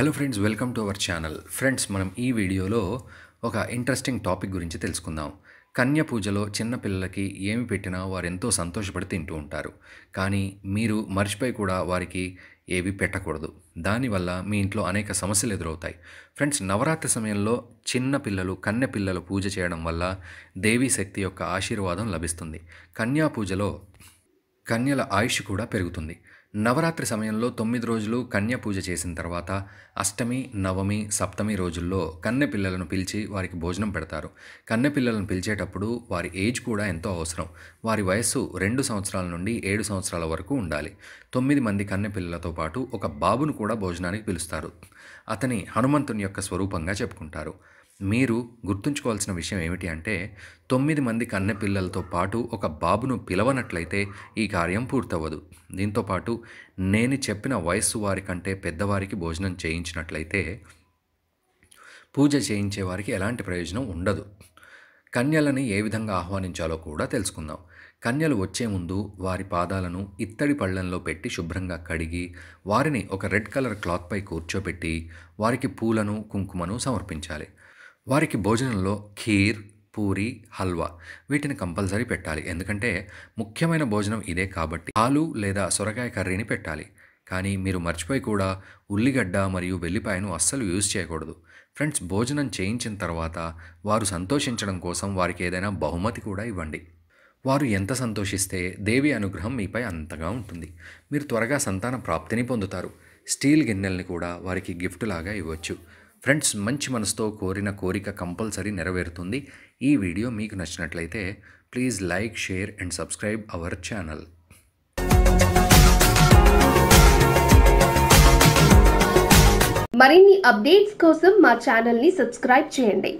hello friends welcome to our channel friends మనం ఈ వీడియోలో ఒక ఇంట్రెస్టింగ్ టాపిక్ గురించి తెలుసుకుందాం కన్య పూజలో చిన్నపిల్లలకి ఏమి పెట్టినా వారు ఎంతో సంతోషపడి తింటూ ఉంటారు కానీ మీరు మర్చిపోయి కూడా వారికి ఏవి పెట్టకూడదు దానివల్ల మీ ఇంట్లో అనేక సమస్యలు ఎదురవుతాయి ఫ్రెండ్స్ నవరాత్రి సమయంలో చిన్న పిల్లలు కన్య పిల్లలు పూజ చేయడం వల్ల దేవీ శక్తి యొక్క ఆశీర్వాదం లభిస్తుంది కన్యా పూజలో కన్యల ఆయుష్ కూడా పెరుగుతుంది నవరాత్రి సమయంలో తొమ్మిది రోజులు కన్య పూజ చేసిన తర్వాత అష్టమి నవమి సప్తమి రోజుల్లో కన్నె పిల్లలను పిలిచి వారికి భోజనం పెడతారు కన్నె పిల్లలను పిలిచేటప్పుడు వారి ఏజ్ కూడా ఎంతో అవసరం వారి వయస్సు రెండు సంవత్సరాల నుండి ఏడు సంవత్సరాల వరకు ఉండాలి తొమ్మిది మంది కన్నె పిల్లలతో పాటు ఒక బాబును కూడా భోజనానికి పిలుస్తారు అతని హనుమంతుని యొక్క స్వరూపంగా చెప్పుకుంటారు మీరు గుర్తుంచుకోవాల్సిన విషయం ఏమిటి అంటే తొమ్మిది మంది కన్నె పిల్లలతో పాటు ఒక బాబును పిలవనట్లయితే ఈ కార్యం పూర్తవ్వదు దీంతోపాటు నేను చెప్పిన వయస్సు వారి కంటే పెద్దవారికి భోజనం చేయించినట్లయితే పూజ చేయించే వారికి ఎలాంటి ప్రయోజనం ఉండదు కన్యలని ఏ విధంగా ఆహ్వానించాలో కూడా తెలుసుకుందాం కన్యలు వచ్చే ముందు వారి పాదాలను ఇత్తడి పళ్ళంలో పెట్టి శుభ్రంగా కడిగి వారిని ఒక రెడ్ కలర్ క్లాత్పై కూర్చోబెట్టి వారికి పూలను కుంకుమను సమర్పించాలి వారికి భోజనంలో ఖీర్ పూరి హల్వా వీటిని కంపల్సరీ పెట్టాలి ఎందుకంటే ముఖ్యమైన భోజనం ఇదే కాబట్టి ఆలు లేదా సొరకాయ కర్రీని పెట్టాలి కానీ మీరు మర్చిపోయి కూడా ఉల్లిగడ్డ మరియు వెల్లిపాయను అస్సలు యూజ్ చేయకూడదు ఫ్రెండ్స్ భోజనం చేయించిన తర్వాత వారు సంతోషించడం కోసం వారికి ఏదైనా బహుమతి కూడా ఇవ్వండి వారు ఎంత సంతోషిస్తే దేవి అనుగ్రహం మీపై అంతగా ఉంటుంది మీరు త్వరగా సంతాన ప్రాప్తిని పొందుతారు స్టీల్ గిన్నెల్ని కూడా వారికి గిఫ్ట్ లాగా ఇవ్వచ్చు ఫ్రెండ్స్ మంచి మనసుతో కోరిన కోరిక కంపల్సరీ నెరవేరుతుంది ఈ వీడియో మీకు నచ్చినట్లయితే please like share and subscribe our channel మరిన్ని అప్డేట్స్ కోసం మా ఛానల్ని సబ్స్క్రైబ్ చేయండి